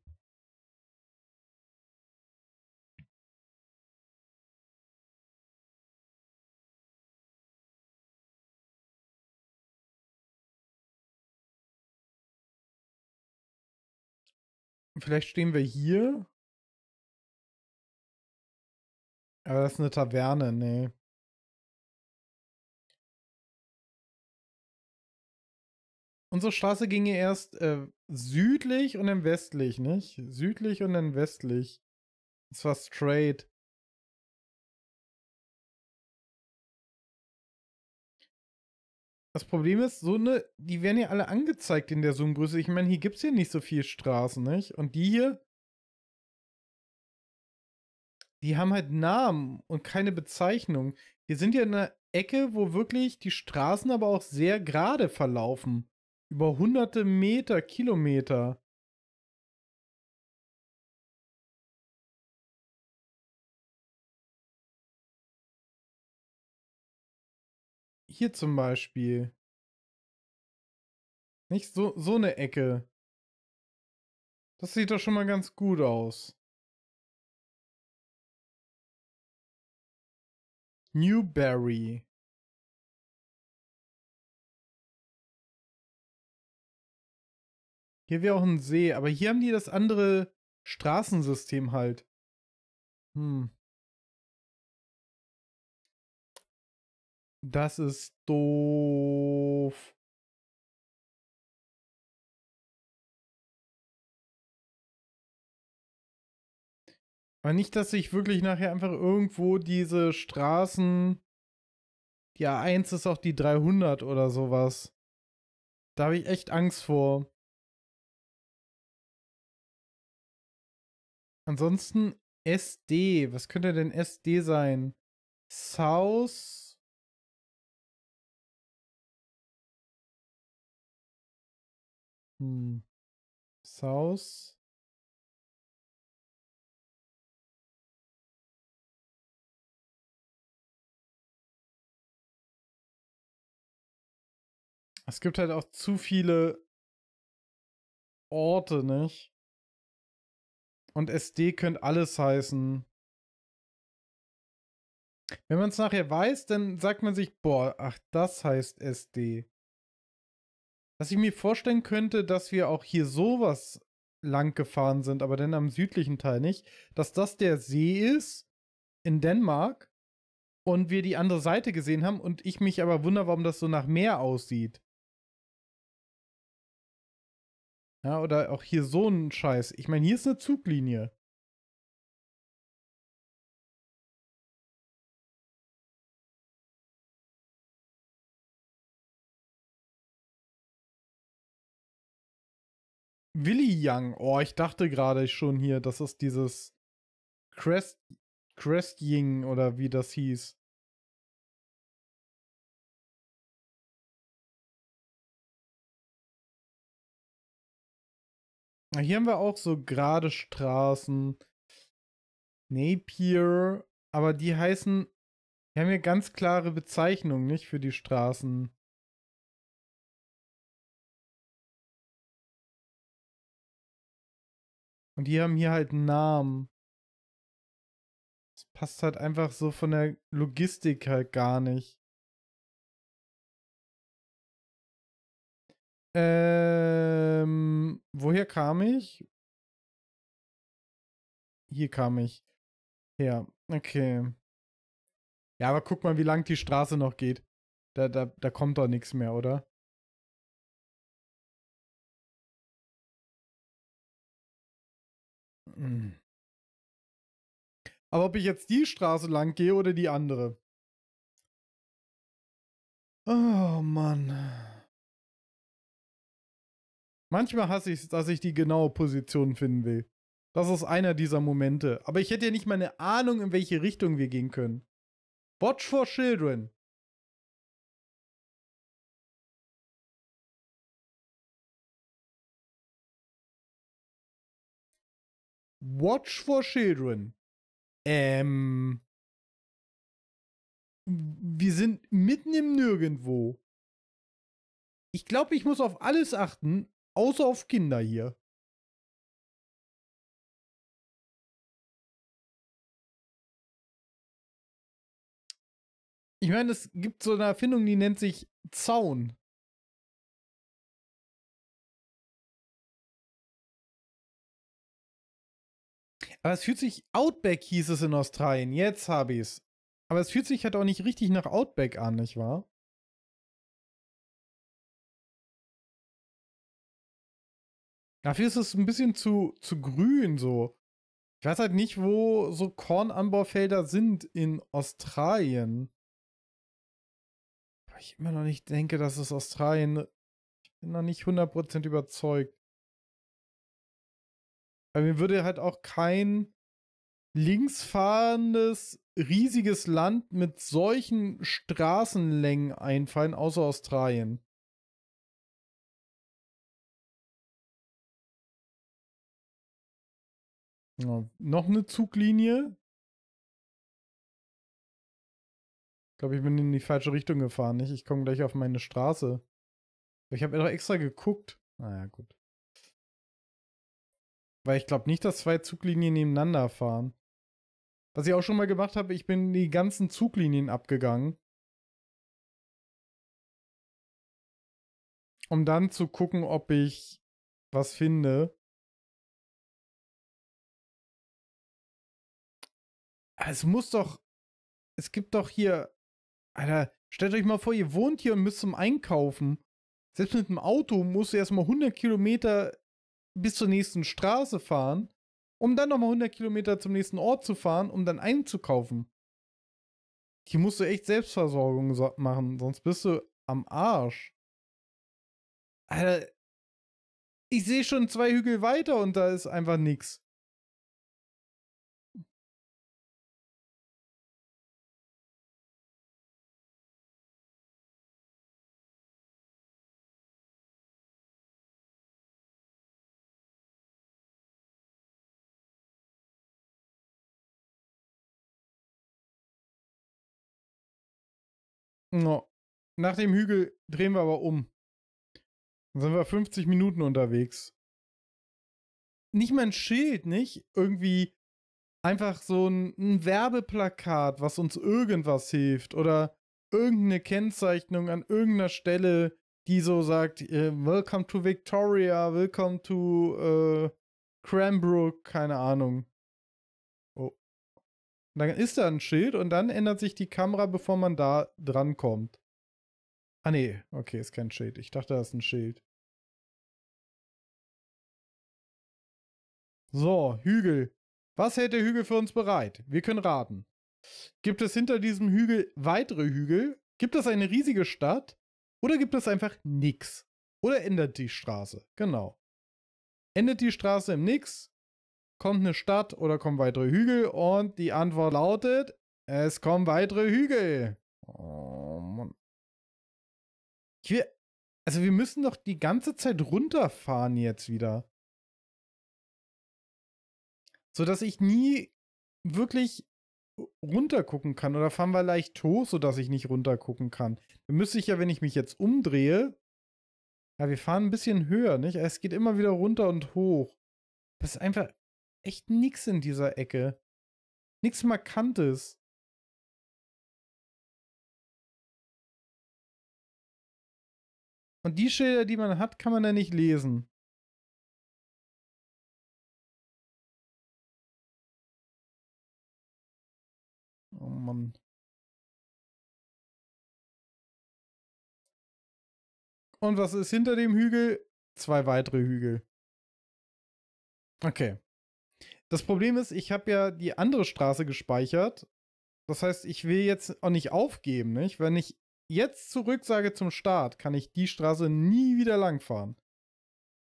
Vielleicht stehen wir hier. Aber das ist eine Taverne, nee. Unsere Straße ging ginge erst äh, südlich und dann westlich, nicht? Südlich und dann westlich. Es war straight. Das Problem ist, so eine, die werden ja alle angezeigt in der Zoom-Größe. Ich meine, hier gibt es ja nicht so viele Straßen, nicht? Und die hier, die haben halt Namen und keine Bezeichnung. Wir sind ja in einer Ecke, wo wirklich die Straßen aber auch sehr gerade verlaufen. Über hunderte Meter, Kilometer. Hier zum Beispiel. Nicht so, so eine Ecke. Das sieht doch schon mal ganz gut aus. Newberry. Hier wäre auch ein See, aber hier haben die das andere Straßensystem halt. Hm. Das ist doof. Aber nicht, dass ich wirklich nachher einfach irgendwo diese Straßen. Die A1 ist auch die 300 oder sowas. Da habe ich echt Angst vor. Ansonsten SD. Was könnte denn SD sein? South Hm. South. Es gibt halt auch zu viele Orte, nicht? Und SD könnte alles heißen. Wenn man es nachher weiß, dann sagt man sich, boah, ach, das heißt SD dass ich mir vorstellen könnte, dass wir auch hier sowas lang gefahren sind, aber dann am südlichen Teil nicht, dass das der See ist in Dänemark und wir die andere Seite gesehen haben und ich mich aber wundere, warum das so nach Meer aussieht. Ja, oder auch hier so ein Scheiß. Ich meine, hier ist eine Zuglinie. Willy Young. Oh, ich dachte gerade schon hier, das ist dieses Crest, Crest Ying oder wie das hieß. Hier haben wir auch so gerade Straßen. Napier, aber die heißen, die haben hier ganz klare Bezeichnungen, nicht für die Straßen. Und die haben hier halt einen Namen. Das passt halt einfach so von der Logistik halt gar nicht. Ähm, woher kam ich? Hier kam ich. Ja, okay. Ja, aber guck mal, wie lang die Straße noch geht. Da, da, da kommt doch nichts mehr, oder? Hm. Aber ob ich jetzt die Straße lang gehe oder die andere. Oh Mann. Manchmal hasse ich es, dass ich die genaue Position finden will. Das ist einer dieser Momente. Aber ich hätte ja nicht mal eine Ahnung, in welche Richtung wir gehen können. Watch for Children. Watch for Children. Ähm. Wir sind mitten im Nirgendwo. Ich glaube, ich muss auf alles achten, außer auf Kinder hier. Ich meine, es gibt so eine Erfindung, die nennt sich Zaun. Aber es fühlt sich Outback hieß es in Australien. Jetzt habe ich's. Aber es fühlt sich halt auch nicht richtig nach Outback an, nicht wahr? Dafür ist es ein bisschen zu, zu grün so. Ich weiß halt nicht, wo so Kornanbaufelder sind in Australien. Weil ich immer noch nicht denke, dass es Australien. Ich bin noch nicht 100% überzeugt. Weil mir würde halt auch kein linksfahrendes, riesiges Land mit solchen Straßenlängen einfallen, außer Australien. Ja, noch eine Zuglinie. Ich glaube, ich bin in die falsche Richtung gefahren. Nicht? Ich komme gleich auf meine Straße. Ich habe extra geguckt. Naja, gut. Weil ich glaube nicht, dass zwei Zuglinien nebeneinander fahren. Was ich auch schon mal gemacht habe, ich bin die ganzen Zuglinien abgegangen. Um dann zu gucken, ob ich was finde. Es muss doch. Es gibt doch hier. Alter, stellt euch mal vor, ihr wohnt hier und müsst zum Einkaufen. Selbst mit dem Auto musst du erstmal 100 Kilometer bis zur nächsten Straße fahren, um dann nochmal 100 Kilometer zum nächsten Ort zu fahren, um dann einzukaufen. Hier musst du echt Selbstversorgung machen, sonst bist du am Arsch. Alter, ich sehe schon zwei Hügel weiter und da ist einfach nichts. No. Nach dem Hügel drehen wir aber um. Dann sind wir 50 Minuten unterwegs. Nicht mal ein Schild, nicht? Irgendwie einfach so ein, ein Werbeplakat, was uns irgendwas hilft. Oder irgendeine Kennzeichnung an irgendeiner Stelle, die so sagt, äh, Welcome to Victoria, Welcome to äh, Cranbrook, keine Ahnung. Und dann ist da ein Schild und dann ändert sich die Kamera, bevor man da dran kommt. Ah nee, okay, ist kein Schild. Ich dachte, das ist ein Schild. So, Hügel. Was hält der Hügel für uns bereit? Wir können raten. Gibt es hinter diesem Hügel weitere Hügel? Gibt es eine riesige Stadt? Oder gibt es einfach nix? Oder ändert die Straße? Genau. Endet die Straße im Nix? kommt eine Stadt oder kommen weitere Hügel? Und die Antwort lautet, es kommen weitere Hügel. Oh Mann. Will, also wir müssen doch die ganze Zeit runterfahren jetzt wieder. Sodass ich nie wirklich runtergucken kann. Oder fahren wir leicht hoch, sodass ich nicht runtergucken kann. Dann müsste ich ja, wenn ich mich jetzt umdrehe. Ja, wir fahren ein bisschen höher, nicht? Es geht immer wieder runter und hoch. Das ist einfach echt nichts in dieser Ecke. Nichts Markantes. Und die Schilder, die man hat, kann man da nicht lesen. Oh Mann. Und was ist hinter dem Hügel? Zwei weitere Hügel. Okay. Das Problem ist, ich habe ja die andere Straße gespeichert. Das heißt, ich will jetzt auch nicht aufgeben, nicht? Wenn ich jetzt zurück sage zum Start, kann ich die Straße nie wieder langfahren.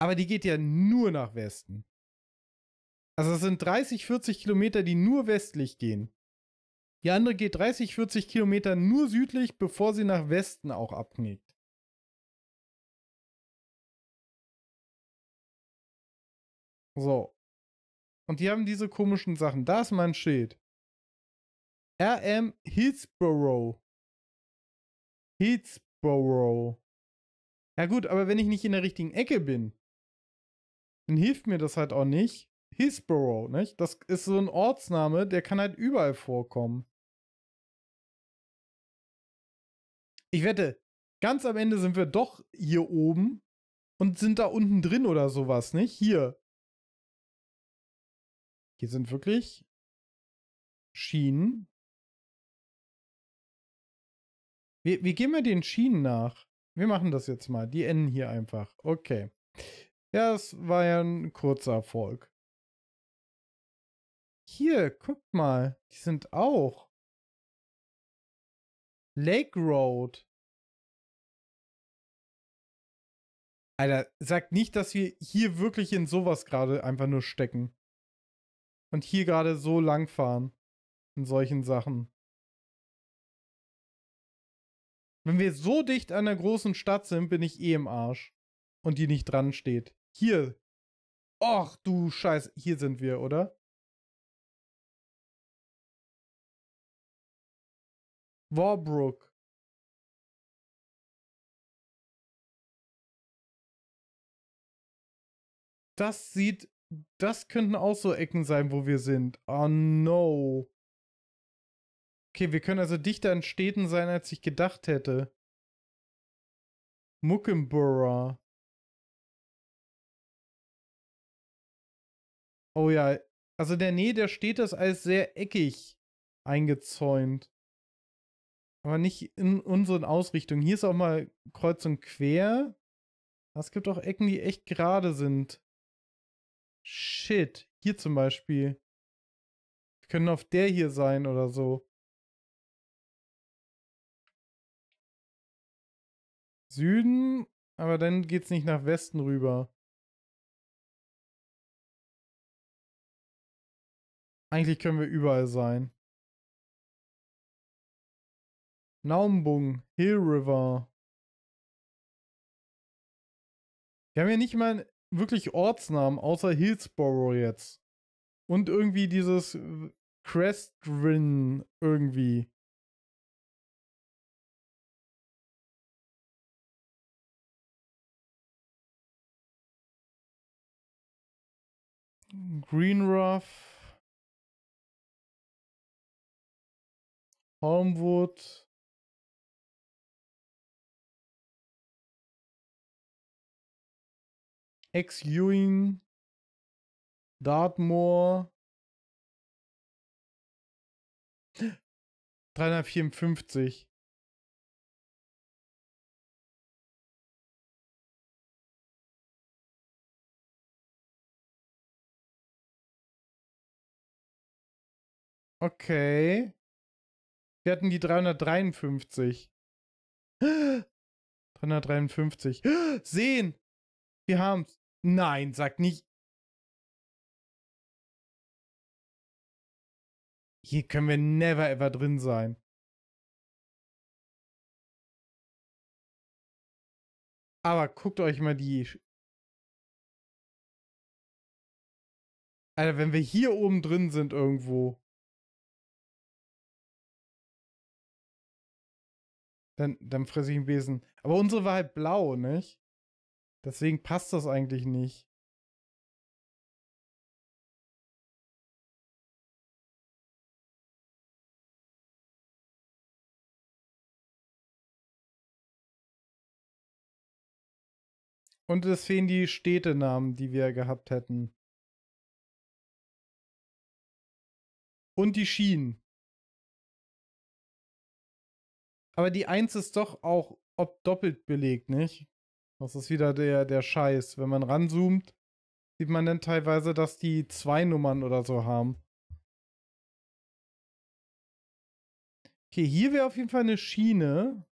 Aber die geht ja nur nach Westen. Also es sind 30, 40 Kilometer, die nur westlich gehen. Die andere geht 30, 40 Kilometer nur südlich, bevor sie nach Westen auch abknickt. So, und die haben diese komischen Sachen. Da ist mein Schild. RM Hillsborough. Hillsborough. Ja gut, aber wenn ich nicht in der richtigen Ecke bin, dann hilft mir das halt auch nicht. Hillsborough, nicht? Das ist so ein Ortsname, der kann halt überall vorkommen. Ich wette, ganz am Ende sind wir doch hier oben und sind da unten drin oder sowas, nicht? Hier, hier sind wirklich Schienen. Wir, wir gehen mal den Schienen nach. Wir machen das jetzt mal. Die enden hier einfach. Okay. Ja, es war ja ein kurzer Erfolg. Hier, guckt mal. Die sind auch. Lake Road. Alter, sagt nicht, dass wir hier wirklich in sowas gerade einfach nur stecken und hier gerade so lang fahren. In solchen Sachen. Wenn wir so dicht an der großen Stadt sind, bin ich eh im Arsch. Und die nicht dran steht. Hier. Och, du Scheiß. Hier sind wir, oder? Warbrook. Das sieht das könnten auch so Ecken sein, wo wir sind. Oh no. Okay, wir können also dichter an Städten sein, als ich gedacht hätte. Muckenborough. Oh ja, also in der Nähe der Städte ist alles sehr eckig eingezäunt. Aber nicht in unseren Ausrichtungen. Hier ist auch mal kreuz und quer. Es gibt auch Ecken, die echt gerade sind shit, hier zum Beispiel. Wir können auf der hier sein oder so. Süden, aber dann geht's nicht nach Westen rüber. Eigentlich können wir überall sein. Naumbung, Hill River. Wir haben ja nicht mal wirklich Ortsnamen, außer Hillsborough jetzt. Und irgendwie dieses Crestrin irgendwie. Greenruff. Homewood. Ex-Ewing, Dartmoor. 354. Okay. Wir hatten die 353. 353. Sehen! Wir haben's. Nein, sag nicht. Hier können wir never ever drin sein. Aber guckt euch mal die. Alter, wenn wir hier oben drin sind irgendwo. Dann, dann fresse ich einen Besen. Aber unsere war halt blau, nicht? Deswegen passt das eigentlich nicht. Und es fehlen die Städtenamen, die wir gehabt hätten. Und die Schienen. Aber die 1 ist doch auch ob doppelt belegt, nicht? Das ist wieder der, der Scheiß. Wenn man ranzoomt, sieht man dann teilweise, dass die zwei Nummern oder so haben. Okay, hier wäre auf jeden Fall eine Schiene.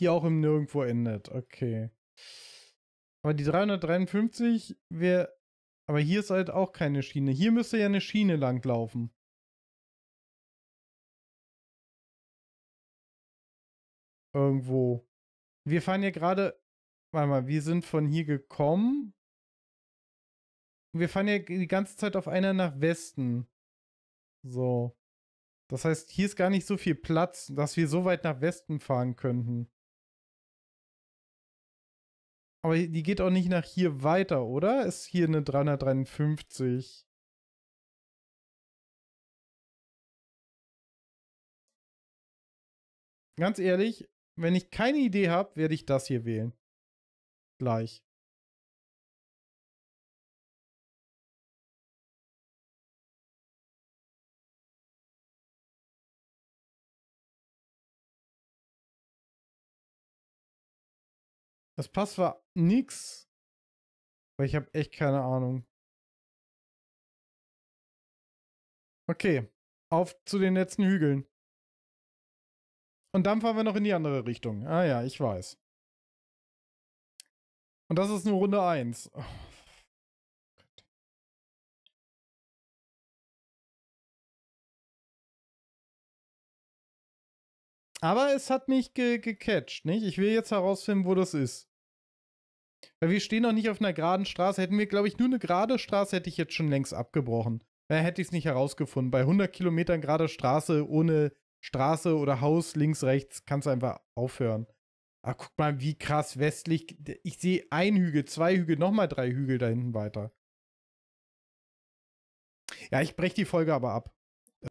Die auch im Nirgendwo endet. Okay. Aber die 353 wäre. Aber hier ist halt auch keine Schiene. Hier müsste ja eine Schiene langlaufen. Irgendwo. Wir fahren ja gerade. Warte mal, wir sind von hier gekommen. Wir fahren ja die ganze Zeit auf einer nach Westen. So. Das heißt, hier ist gar nicht so viel Platz, dass wir so weit nach Westen fahren könnten. Aber die geht auch nicht nach hier weiter, oder? Ist hier eine 353? Ganz ehrlich, wenn ich keine Idee habe, werde ich das hier wählen. Gleich. Das passt zwar nix, aber ich habe echt keine Ahnung. Okay, auf zu den letzten Hügeln. Und dann fahren wir noch in die andere Richtung. Ah ja, ich weiß. Und das ist nur Runde 1. Aber es hat mich ge gecatcht, nicht? Ich will jetzt herausfinden, wo das ist. Weil wir stehen noch nicht auf einer geraden Straße. Hätten wir, glaube ich, nur eine gerade Straße, hätte ich jetzt schon längst abgebrochen. Dann äh, hätte ich es nicht herausgefunden. Bei 100 Kilometern gerade Straße ohne Straße oder Haus links, rechts, kannst du einfach aufhören. Ach, guck mal, wie krass westlich. Ich sehe ein Hügel, zwei Hügel, nochmal drei Hügel da hinten weiter. Ja, ich breche die Folge aber ab.